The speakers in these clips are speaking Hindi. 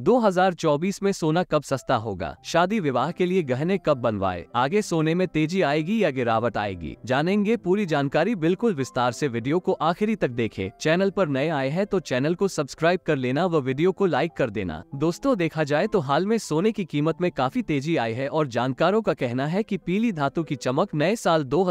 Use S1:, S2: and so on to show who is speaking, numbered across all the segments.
S1: 2024 में सोना कब सस्ता होगा शादी विवाह के लिए गहने कब बनवाए आगे सोने में तेजी आएगी या गिरावट आएगी जानेंगे पूरी जानकारी बिल्कुल विस्तार से वीडियो को आखिरी तक देखें। चैनल पर नए आए हैं तो चैनल को सब्सक्राइब कर लेना व वीडियो को लाइक कर देना दोस्तों देखा जाए तो हाल में सोने की कीमत में काफी तेजी आई है और जानकारों का कहना है की पीली धातु की चमक नए साल दो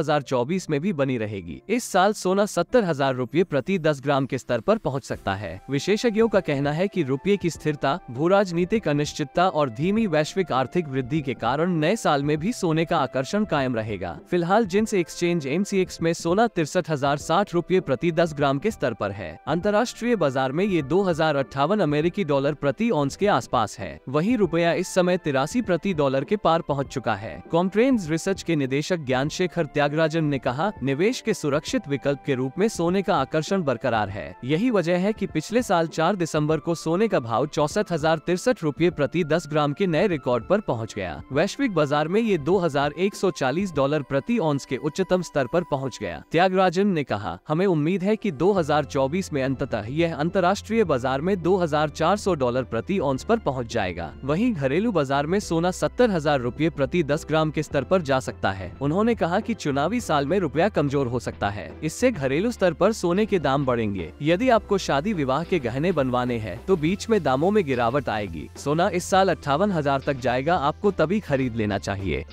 S1: में भी बनी रहेगी इस साल सोना सत्तर हजार प्रति दस ग्राम के स्तर आरोप पहुँच सकता है विशेषज्ञों का कहना है की रुपये की स्थिरता भू राजनीतिक अनिश्चितता और धीमी वैश्विक आर्थिक वृद्धि के कारण नए साल में भी सोने का आकर्षण कायम रहेगा फिलहाल जिनसे एक्सचेंज एम में सोलह तिरसठ हजार साठ रूपए प्रति दस ग्राम के स्तर आरोप है अंतर्राष्ट्रीय बाजार में ये दो हजार अट्ठावन अमेरिकी डॉलर प्रति ऑन्स के आसपास है वही रुपया इस समय तिरासी प्रति डॉलर के पार पहुंच चुका है कॉम्प्रेन रिसर्च के निदेशक ज्ञान शेखर त्यागराजन ने कहा निवेश के सुरक्षित विकल्प के रूप में सोने का आकर्षण बरकरार है यही वजह है की पिछले साल चार दिसम्बर को सोने का भाव चौसठ हजार तिरसठ रूपए प्रति 10 ग्राम के नए रिकॉर्ड पर पहुंच गया वैश्विक बाजार में ये 2140 डॉलर प्रति औंस के उच्चतम स्तर पर पहुंच गया त्यागराजन ने कहा हमें उम्मीद है कि 2024 में अंततः यह अंतर्राष्ट्रीय बाजार में 2400 डॉलर प्रति औंस पर पहुंच जाएगा वही घरेलू बाजार में सोना सत्तर हजार रूपए प्रति दस ग्राम के स्तर आरोप जा सकता है उन्होंने कहा की चुनावी साल में रुपया कमजोर हो सकता है इससे घरेलू स्तर आरोप सोने के दाम बढ़ेंगे यदि आपको शादी विवाह के गहने बनवाने हैं तो बीच में दामों में गिरावट गिरावट आएगी सोना इस साल अट्ठावन हजार तक जाएगा आपको तभी खरीद लेना चाहिए